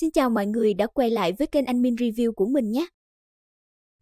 Xin chào mọi người đã quay lại với kênh Anh Min Review của mình nhé.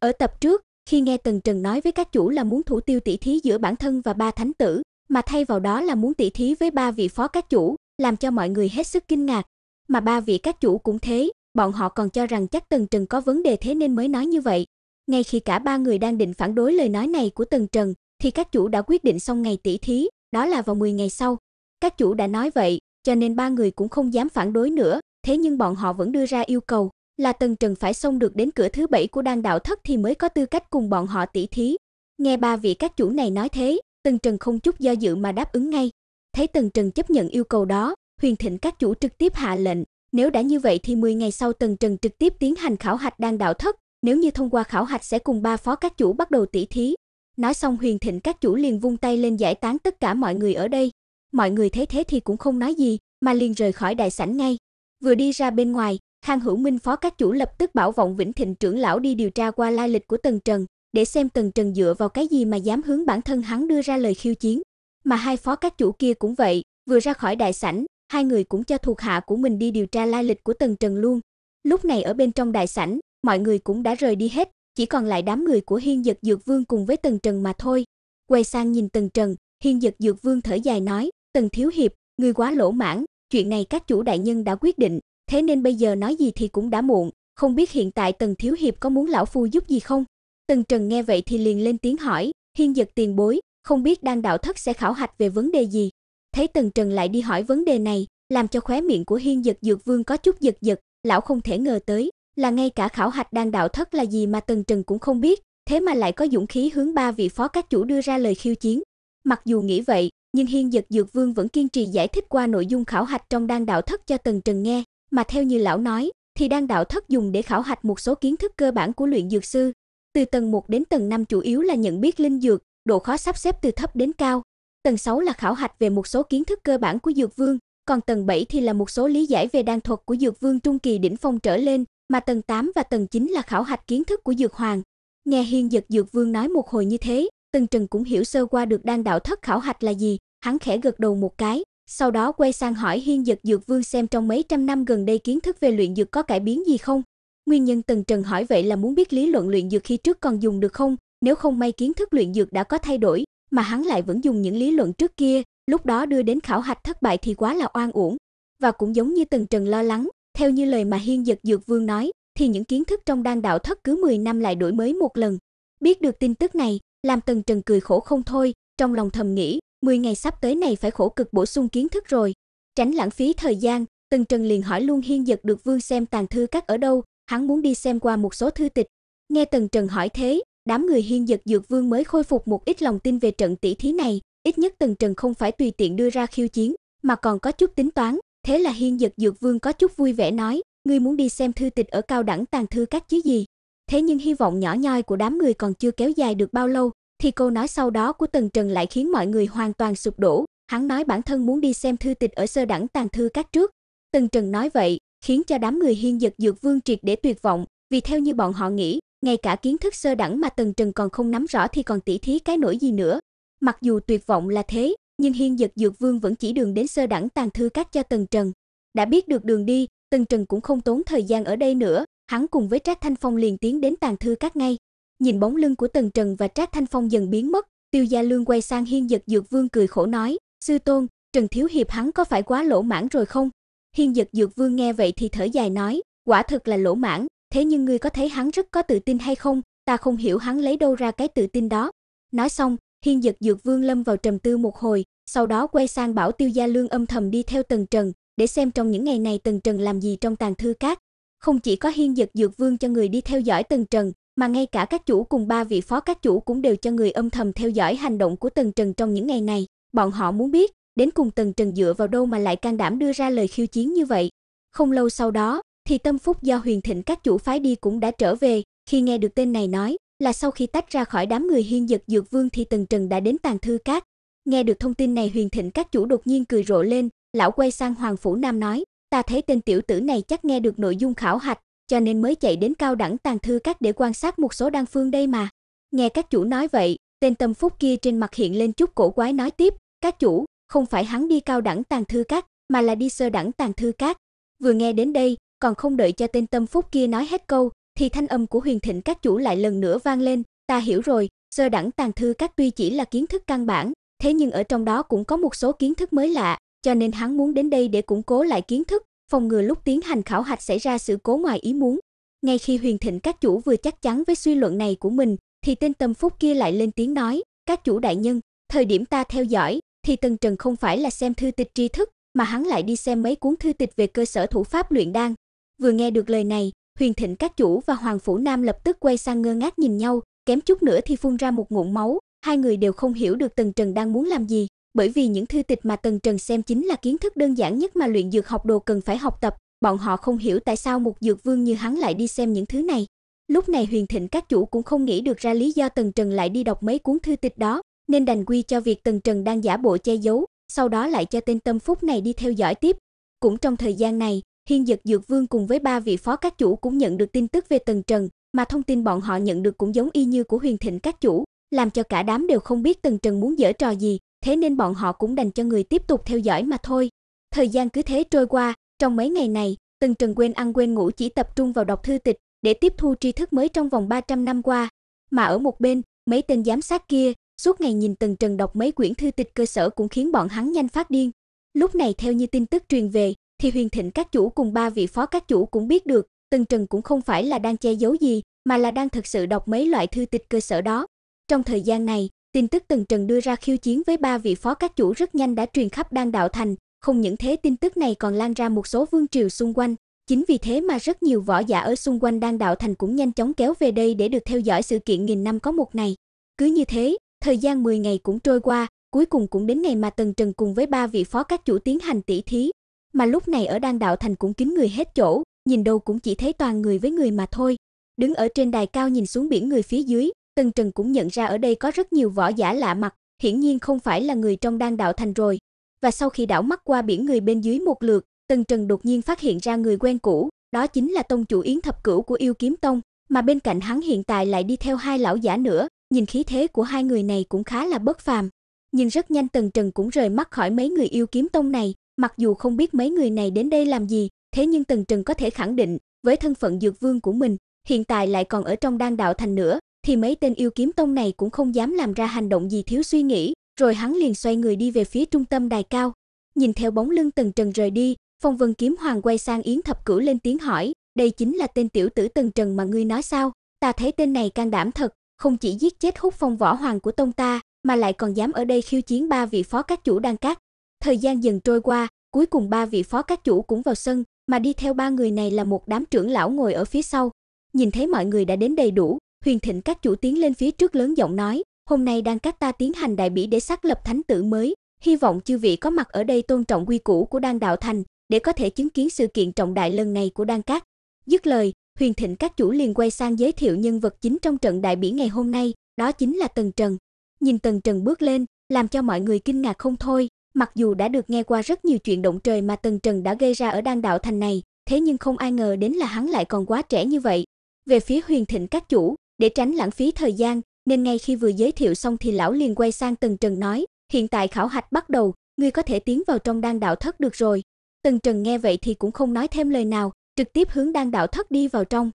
Ở tập trước, khi nghe Tần Trần nói với các chủ là muốn thủ tiêu tỷ thí giữa bản thân và ba thánh tử, mà thay vào đó là muốn tỷ thí với ba vị phó các chủ, làm cho mọi người hết sức kinh ngạc. Mà ba vị các chủ cũng thế, bọn họ còn cho rằng chắc Tần Trần có vấn đề thế nên mới nói như vậy. Ngay khi cả ba người đang định phản đối lời nói này của Tần Trần, thì các chủ đã quyết định xong ngày tỷ thí, đó là vào 10 ngày sau. Các chủ đã nói vậy, cho nên ba người cũng không dám phản đối nữa, thế nhưng bọn họ vẫn đưa ra yêu cầu là Tần Trần phải xông được đến cửa thứ bảy của Đan đạo thất thì mới có tư cách cùng bọn họ tỉ thí. Nghe ba vị các chủ này nói thế, Tần Trần không chút do dự mà đáp ứng ngay. Thấy Tần Trần chấp nhận yêu cầu đó, Huyền Thịnh các chủ trực tiếp hạ lệnh, nếu đã như vậy thì 10 ngày sau Tần Trần trực tiếp tiến hành khảo hạch Đan đạo thất, nếu như thông qua khảo hạch sẽ cùng ba phó các chủ bắt đầu tỉ thí. Nói xong Huyền Thịnh các chủ liền vung tay lên giải tán tất cả mọi người ở đây. Mọi người thấy thế thì cũng không nói gì, mà liền rời khỏi đại sảnh ngay. Vừa đi ra bên ngoài, Khang Hữu Minh phó các chủ lập tức bảo Vọng Vĩnh Thịnh trưởng lão đi điều tra qua lai lịch của Tần Trần, để xem Tần Trần dựa vào cái gì mà dám hướng bản thân hắn đưa ra lời khiêu chiến. Mà hai phó các chủ kia cũng vậy, vừa ra khỏi đại sảnh, hai người cũng cho thuộc hạ của mình đi điều tra lai lịch của Tần Trần luôn. Lúc này ở bên trong đại sảnh, mọi người cũng đã rời đi hết, chỉ còn lại đám người của Hiên Dật Dược Vương cùng với Tần Trần mà thôi. Quay sang nhìn Tần Trần, Hiên Dật Dược Vương thở dài nói, "Tần thiếu hiệp, người quá lỗ mãn, chuyện này các chủ đại nhân đã quyết định, thế nên bây giờ nói gì thì cũng đã muộn, không biết hiện tại Tần thiếu hiệp có muốn lão phu giúp gì không? Tần Trần nghe vậy thì liền lên tiếng hỏi, Hiên giật tiền bối, không biết đang đạo thất sẽ khảo hạch về vấn đề gì. Thấy Tần Trần lại đi hỏi vấn đề này, làm cho khóe miệng của Hiên giật dược vương có chút giật giật, lão không thể ngờ tới, là ngay cả khảo hạch đang đạo thất là gì mà Tần Trần cũng không biết, thế mà lại có dũng khí hướng ba vị phó các chủ đưa ra lời khiêu chiến. Mặc dù nghĩ vậy, nhưng Hiên Dật Dược Vương vẫn kiên trì giải thích qua nội dung khảo hạch trong đan đạo thất cho Tần Trần nghe, mà theo như lão nói, thì đan đạo thất dùng để khảo hạch một số kiến thức cơ bản của luyện dược sư. Từ tầng 1 đến tầng 5 chủ yếu là nhận biết linh dược, độ khó sắp xếp từ thấp đến cao. Tầng 6 là khảo hạch về một số kiến thức cơ bản của dược vương, còn tầng 7 thì là một số lý giải về đan thuật của dược vương trung kỳ đỉnh phong trở lên, mà tầng 8 và tầng 9 là khảo hạch kiến thức của dược hoàng. Nghe Hiên Dật Dược Vương nói một hồi như thế, Tần Trần cũng hiểu sơ qua được đan đạo thất khảo hạch là gì, hắn khẽ gật đầu một cái, sau đó quay sang hỏi Hiên Dật Dược Vương xem trong mấy trăm năm gần đây kiến thức về luyện dược có cải biến gì không. Nguyên nhân Tần Trần hỏi vậy là muốn biết lý luận luyện dược khi trước còn dùng được không, nếu không may kiến thức luyện dược đã có thay đổi, mà hắn lại vẫn dùng những lý luận trước kia, lúc đó đưa đến khảo hạch thất bại thì quá là oan uổng. Và cũng giống như Tần Trần lo lắng, theo như lời mà Hiên Dật Dược Vương nói, thì những kiến thức trong đan đạo thất cứ 10 năm lại đổi mới một lần. Biết được tin tức này, làm Tần Trần cười khổ không thôi, trong lòng thầm nghĩ, 10 ngày sắp tới này phải khổ cực bổ sung kiến thức rồi. Tránh lãng phí thời gian, Tần Trần liền hỏi luôn Hiên Dật được Vương xem tàn thư các ở đâu, hắn muốn đi xem qua một số thư tịch. Nghe Tần Trần hỏi thế, đám người Hiên Dật Dược Vương mới khôi phục một ít lòng tin về trận tỷ thí này, ít nhất Tần Trần không phải tùy tiện đưa ra khiêu chiến, mà còn có chút tính toán, thế là Hiên Dật Dược Vương có chút vui vẻ nói, ngươi muốn đi xem thư tịch ở cao đẳng tàn thư các chứ gì? Thế nhưng hy vọng nhỏ nhoi của đám người còn chưa kéo dài được bao lâu, thì câu nói sau đó của Tần Trần lại khiến mọi người hoàn toàn sụp đổ. Hắn nói bản thân muốn đi xem thư tịch ở sơ đẳng tàng thư các trước. Tần Trần nói vậy, khiến cho đám người hiên giật dược vương triệt để tuyệt vọng, vì theo như bọn họ nghĩ, ngay cả kiến thức sơ đẳng mà Tần Trần còn không nắm rõ thì còn tỉ thí cái nổi gì nữa. Mặc dù tuyệt vọng là thế, nhưng hiên giật dược vương vẫn chỉ đường đến sơ đẳng tàng thư các cho Tần Trần. Đã biết được đường đi, Tần Trần cũng không tốn thời gian ở đây nữa, hắn cùng với Trác Thanh Phong liền tiến đến tàn thư các ngay. Nhìn bóng lưng của Tần Trần và Trác Thanh Phong dần biến mất, Tiêu Gia Lương quay sang Hiên Dật Dược Vương cười khổ nói, "Sư tôn, Trần thiếu hiệp hắn có phải quá lỗ mãn rồi không?" Hiên Dật Dược Vương nghe vậy thì thở dài nói, "Quả thực là lỗ mãn, thế nhưng ngươi có thấy hắn rất có tự tin hay không? Ta không hiểu hắn lấy đâu ra cái tự tin đó." Nói xong, Hiên Dật Dược Vương lâm vào trầm tư một hồi, sau đó quay sang bảo Tiêu Gia Lương âm thầm đi theo Tần Trần, để xem trong những ngày này Tần Trần làm gì trong tàn thư các, không chỉ có hiên dật dược vương cho người đi theo dõi Tần Trần, mà ngay cả các chủ cùng ba vị phó các chủ cũng đều cho người âm thầm theo dõi hành động của Tần Trần trong những ngày này. Bọn họ muốn biết, đến cùng Tần Trần dựa vào đâu mà lại can đảm đưa ra lời khiêu chiến như vậy. Không lâu sau đó, thì tâm phúc do huyền thịnh các chủ phái đi cũng đã trở về, khi nghe được tên này nói là sau khi tách ra khỏi đám người hiên dật dược vương thì Tần Trần đã đến tàn thư các. Nghe được thông tin này huyền thịnh các chủ đột nhiên cười rộ lên, lão quay sang Hoàng Phủ Nam nói, ta thấy tên tiểu tử này chắc nghe được nội dung khảo hạch, cho nên mới chạy đến cao đẳng tàng thư các để quan sát một số đan phương đây mà. Nghe các chủ nói vậy, tên Tâm Phúc kia trên mặt hiện lên chút cổ quái nói tiếp, các chủ, không phải hắn đi cao đẳng tàng thư các, mà là đi sơ đẳng tàng thư các. Vừa nghe đến đây, còn không đợi cho tên Tâm Phúc kia nói hết câu, thì thanh âm của Huyền Thịnh các chủ lại lần nữa vang lên, ta hiểu rồi, sơ đẳng tàng thư các tuy chỉ là kiến thức căn bản, thế nhưng ở trong đó cũng có một số kiến thức mới lạ, cho nên hắn muốn đến đây để củng cố lại kiến thức, phòng ngừa lúc tiến hành khảo hạch xảy ra sự cố ngoài ý muốn. Ngay khi Huyền Thịnh các chủ vừa chắc chắn với suy luận này của mình, thì tên Tâm Phúc kia lại lên tiếng nói, "Các chủ đại nhân, thời điểm ta theo dõi, thì Tần Trần không phải là xem thư tịch tri thức, mà hắn lại đi xem mấy cuốn thư tịch về cơ sở thủ pháp luyện đan." Vừa nghe được lời này, Huyền Thịnh các chủ và Hoàng phủ Nam lập tức quay sang ngơ ngác nhìn nhau, kém chút nữa thì phun ra một ngụm máu, hai người đều không hiểu được Tần Trần đang muốn làm gì bởi vì những thư tịch mà Tần Trần xem chính là kiến thức đơn giản nhất mà luyện dược học đồ cần phải học tập, bọn họ không hiểu tại sao một dược vương như hắn lại đi xem những thứ này. Lúc này Huyền Thịnh các chủ cũng không nghĩ được ra lý do Tần Trần lại đi đọc mấy cuốn thư tịch đó, nên đành quy cho việc Tần Trần đang giả bộ che giấu, sau đó lại cho tên Tâm Phúc này đi theo dõi tiếp. Cũng trong thời gian này, Hiên Dật Dược Vương cùng với ba vị phó các chủ cũng nhận được tin tức về Tần Trần, mà thông tin bọn họ nhận được cũng giống y như của Huyền Thịnh các chủ, làm cho cả đám đều không biết Tần Trần muốn giở trò gì, thế nên bọn họ cũng đành cho người tiếp tục theo dõi mà thôi. Thời gian cứ thế trôi qua, trong mấy ngày này, Tần Trần quên ăn quên ngủ chỉ tập trung vào đọc thư tịch để tiếp thu tri thức mới trong vòng 300 năm qua, mà ở một bên, mấy tên giám sát kia suốt ngày nhìn Tần Trần đọc mấy quyển thư tịch cơ sở cũng khiến bọn hắn nhanh phát điên. Lúc này theo như tin tức truyền về, thì Huyền Thịnh các chủ cùng ba vị phó các chủ cũng biết được, Tần Trần cũng không phải là đang che giấu gì, mà là đang thực sự đọc mấy loại thư tịch cơ sở đó. Trong thời gian này, Tin tức Tần Trần đưa ra khiêu chiến với ba vị phó các chủ rất nhanh đã truyền khắp Đan Đạo Thành, không những thế tin tức này còn lan ra một số vương triều xung quanh. Chính vì thế mà rất nhiều võ giả ở xung quanh Đan Đạo Thành cũng nhanh chóng kéo về đây để được theo dõi sự kiện nghìn năm có một này. Cứ như thế, thời gian 10 ngày cũng trôi qua, cuối cùng cũng đến ngày mà Tần Trần cùng với ba vị phó các chủ tiến hành tỷ thí. Mà lúc này ở Đan Đạo Thành cũng kín người hết chỗ, nhìn đâu cũng chỉ thấy toàn người với người mà thôi. Đứng ở trên đài cao nhìn xuống biển người phía dưới, Tân Trần cũng nhận ra ở đây có rất nhiều võ giả lạ mặt, hiển nhiên không phải là người trong đan đạo thành rồi. Và sau khi đảo mắt qua biển người bên dưới một lượt, Tân Trần đột nhiên phát hiện ra người quen cũ, đó chính là tông chủ Yến Thập Cửu của Yêu Kiếm Tông, mà bên cạnh hắn hiện tại lại đi theo hai lão giả nữa, nhìn khí thế của hai người này cũng khá là bất phàm. Nhưng rất nhanh Tần Trần cũng rời mắt khỏi mấy người Yêu Kiếm Tông này, mặc dù không biết mấy người này đến đây làm gì, thế nhưng Tần Trần có thể khẳng định, với thân phận dược vương của mình, hiện tại lại còn ở trong đan đạo thành nữa, thì mấy tên yêu kiếm tông này cũng không dám làm ra hành động gì thiếu suy nghĩ, rồi hắn liền xoay người đi về phía trung tâm đài cao. Nhìn theo bóng lưng Tần Trần rời đi, Phong Vân Kiếm Hoàng quay sang Yến Thập Cửu lên tiếng hỏi, "Đây chính là tên tiểu tử Tần Trần mà ngươi nói sao? Ta thấy tên này can đảm thật, không chỉ giết chết hút phong võ hoàng của tông ta, mà lại còn dám ở đây khiêu chiến ba vị phó các chủ đang cát." Thời gian dần trôi qua, cuối cùng ba vị phó các chủ cũng vào sân, mà đi theo ba người này là một đám trưởng lão ngồi ở phía sau. Nhìn thấy mọi người đã đến đầy đủ, Huyền Thịnh các chủ tiến lên phía trước lớn giọng nói, "Hôm nay đang các ta tiến hành đại bỉ để xác lập thánh tử mới, hy vọng chư vị có mặt ở đây tôn trọng quy củ của Đan đạo thành, để có thể chứng kiến sự kiện trọng đại lần này của Đan các." Dứt lời, Huyền Thịnh các chủ liền quay sang giới thiệu nhân vật chính trong trận đại bỉ ngày hôm nay, đó chính là Tần Trần. Nhìn Tần Trần bước lên, làm cho mọi người kinh ngạc không thôi, mặc dù đã được nghe qua rất nhiều chuyện động trời mà Tần Trần đã gây ra ở Đan đạo thành này, thế nhưng không ai ngờ đến là hắn lại còn quá trẻ như vậy. Về phía Huyền Thịnh các chủ, để tránh lãng phí thời gian, nên ngay khi vừa giới thiệu xong thì lão liền quay sang Tần Trần nói, hiện tại khảo hạch bắt đầu, ngươi có thể tiến vào trong đan đạo thất được rồi. Tần Trần nghe vậy thì cũng không nói thêm lời nào, trực tiếp hướng đan đạo thất đi vào trong.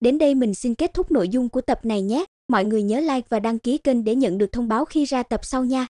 Đến đây mình xin kết thúc nội dung của tập này nhé. Mọi người nhớ like và đăng ký kênh để nhận được thông báo khi ra tập sau nha.